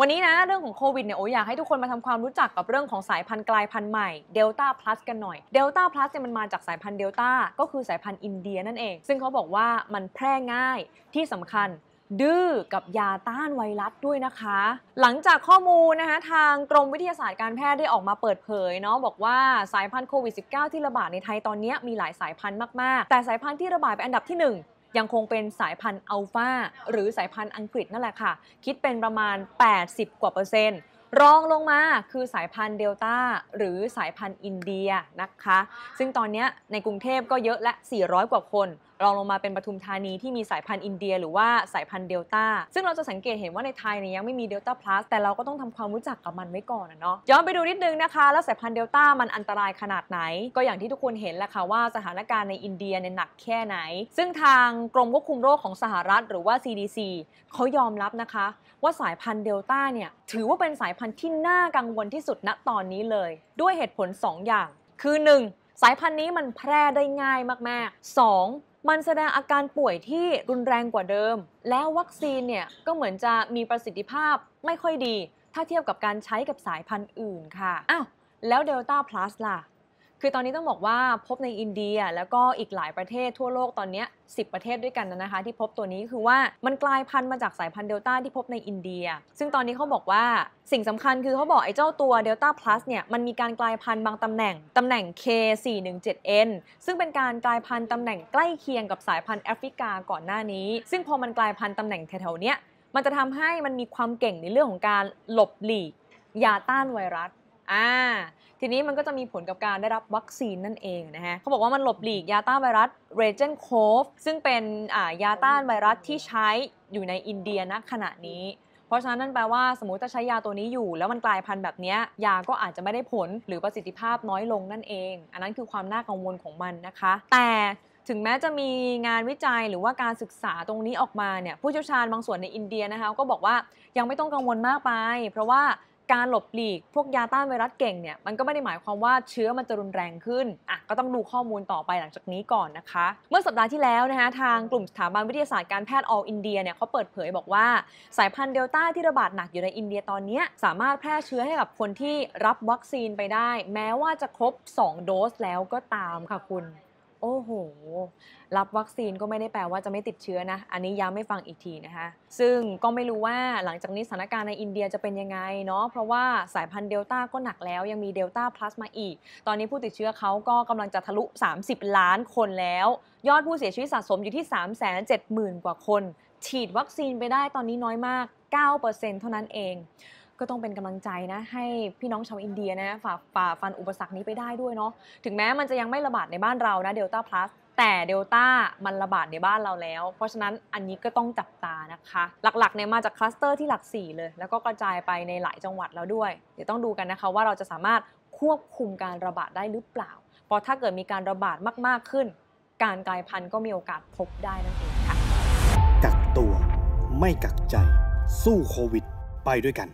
วันนี้นะเรื่องของโควิดเนี่ยโอ้อยากให้ทุกคนมาทำความรู้จักกับเรื่องของสายพันธุ์กลายพันธุ์ใหม่เดลต้าพลัสกันหน่อยเดลต้าพลัสเนี่ยมันมาจากสายพันธุ์เดลต้าก็คือสายพันธุ์อินเดียนั่นเอง ซึ่งเขาบอกว่ามันแพร่ง่ายที่สำคัญดื้อกับยาต้านไวรัสด้วยนะคะ หลังจากข้อมูลนะคะทางกรมวิทยาศาสตร์การแพทย์ได้ออกมาเปิดเผยเนาะบอกว่าสายพันธุ์โควิด -19 ที่ระบาดในไทยตอนนี้มีหลายสายพันธุ์มาก ๆ แต่สายพันธุ์ที่ระบาดเป็นอันดับที่ 1ยังคงเป็นสายพันธุ์อัลฟาหรือสายพันธุ์อังกฤษนั่นแหละค่ะ คิดเป็นประมาณ 80 กว่าเปอร์เซ็นต์รองลงมาคือสายพันธุ์เดลต้า หรือสายพันธุ์อินเดียนะคะ ซึ่งตอนนี้ในกรุงเทพก็เยอะและ 400 กว่าคนรองลงมาเป็นปทุมธานีที่มีสายพันธุ์อินเดีย หรือว่าสายพันธุ์เดลต้าซึ่งเราจะสังเกตเห็นว่าในไทยเนี่ยยังไม่มีเดลต้าพลัสแต่เราก็ต้องทำความรู้จักกับมันไว้ก่อนนะเนาะย้อนไปดูนิดนึงนะคะ แล้วสายพันธุ์เดลต้ามันอันตรายขนาดไหน ก็อย่างที่ทุกคนเห็นแหละค่ะว่าสถานการณ์ในอินเดียเนี่ยหนักแค่ไหน ซึ่งทางกรมควบคุมโรคของสหรัฐหรือว่า CDC เขายอมรับนะคะ ว่าสายพันธุ์เดลต้าเนี่ยถือว่าเป็นสายพันธุ์ที่น่ากังวลที่สุดณ ตอนนี้เลยด้วยเหตุผล 2 อย่าง คือ 1. สายพันธุ์นี้มันแพร่ได้ง่ายมาก ๆ 2. มันแสดงอาการป่วยที่รุนแรงกว่าเดิม แล้ววัคซีนเนี่ย ก็เหมือนจะมีประสิทธิภาพไม่ค่อยดี ถ้าเทียบกับการใช้กับสายพันธุ์อื่นค่ะ อ้าว แล้วเดลต้าพลัสล่ะคือตอนนี้ต้องบอกว่าพบในอินเดียแล้วก็อีกหลายประเทศทั่วโลกตอนนี้10 ประเทศด้วยกันนะคะ ที่พบตัวนี้คือว่ามันกลายพันธุ์มาจากสายพันธุ์เดลต้าที่พบในอินเดียซึ่งตอนนี้เขาบอกว่าสิ่งสำคัญคือเขาบอกไอ้เจ้าตัวเดลต้าพลัสเนี่ยมันมีการกลายพันธุ์บางตำแหน่งตำแหน่ง K417N ซึ่งเป็นการกลายพันธุ์ตำแหน่งใกล้เคียงกับสายพันธุ์แอฟริกาก่อนหน้านี้ซึ่งพอมันกลายพันธุ์ตำแหน่งแถวๆเนี้ยมันจะทำให้มันมีความเก่งในเรื่องของการหลบหลีกยาต้านไวรัสอ่า ทีนี้มันก็จะมีผลกับการได้รับวัคซีนนั่นเองนะฮะเขาบอกว่ามันหลบหลีกยาต้านไวรัสเรเจนโคฟซึ่งเป็นยาต้านไวรัสที่ใช้อยู่ในอินเดียณขณะนี้ เพราะฉะนั้นนั่นแปลว่าสมมติถ้าใช้ยาตัวนี้อยู่แล้วมันกลายพันธุ์แบบนี้ยาก็อาจจะไม่ได้ผลหรือประสิทธิภาพน้อยลงนั่นเอง อันนั้นคือความน่ากังวลของมันนะคะ แต่ถึงแม้จะมีงานวิจัยหรือว่าการศึกษาตรงนี้ออกมาเนี่ยผู้เชี่ยวชาญบางส่วนในอินเดียนะคะก็บอกว่ายังไม่ต้องกังวลมากไป เพราะว่าการหลบหลีกพวกยาต้านไวรัสเก่งเนี่ย มันก็ไม่ได้หมายความว่าเชื้อมันจะรุนแรงขึ้นอ่ะก็ต้องดูข้อมูลต่อไปหลังจากนี้ก่อนนะคะ เมื่อสัปดาห์ที่แล้วนะคะทางกลุ่มสถาบันวิทยาศาสตร์การแพทย์ออ l i ินเดียเนี่ยเขาเปิดเผยบอกว่า สายพันธุ์เดลต้าที่ระบาดหนักอยู่ในอินเดียตอนนี้สามารถแพร่เชื้อให้กับคนที่รับวัคซีนไปได้ แม้ว่าจะครบ2โดสแล้วก็ตามค่ะคุณโอ้โห รับวัคซีนก็ไม่ได้แปลว่าจะไม่ติดเชื้อนะ อันนี้ย้ำไม่ฟังอีกทีนะคะ ซึ่งก็ไม่รู้ว่าหลังจากนี้สถานการณ์ในอินเดียจะเป็นยังไงเนาะ เพราะว่าสายพันธุ์เดลต้าก็หนักแล้ว ยังมีเดลต้าพลัสมาอีก ตอนนี้ผู้ติดเชื้อเขาก็กำลังจะทะลุ 30 ล้านคนแล้ว ยอดผู้เสียชีวิตสะสมอยู่ที่ 3 7 0 0 0 0 กว่าคน ฉีดวัคซีนไปได้ตอนนี้น้อยมาก 9%เท่านั้นเองก็ต้องเป็นกำลังใจนะให้พี่น้องชาวอินเดียนะฝ่าฝ่าฟันอุปสรรคนี้ไปได้ด้วยเนาะถึงแม้มันจะยังไม่ระบาดในบ้านเรานะเดลต้าพลัสแต่เดลต้ามันระบาดในบ้านเราแล้ว เพราะฉะนั้นอันนี้ก็ต้องจับตานะคะ หลักๆเนี่ยมาจากคลัสเตอร์ที่หลัก 4 เลย แล้วก็กระจายไปในหลายจังหวัดแล้วด้วย เดี๋ยวต้องดูกันนะคะว่าเราจะสามารถควบคุมการระบาดได้หรือเปล่า เพราะถ้าเกิดมีการระบาดมากๆขึ้น การกลายพันธุ์ก็มีโอกาสพบได้นั่นเองค่ะกักตัวไม่กักใจสู้โควิดไปด้วยกัน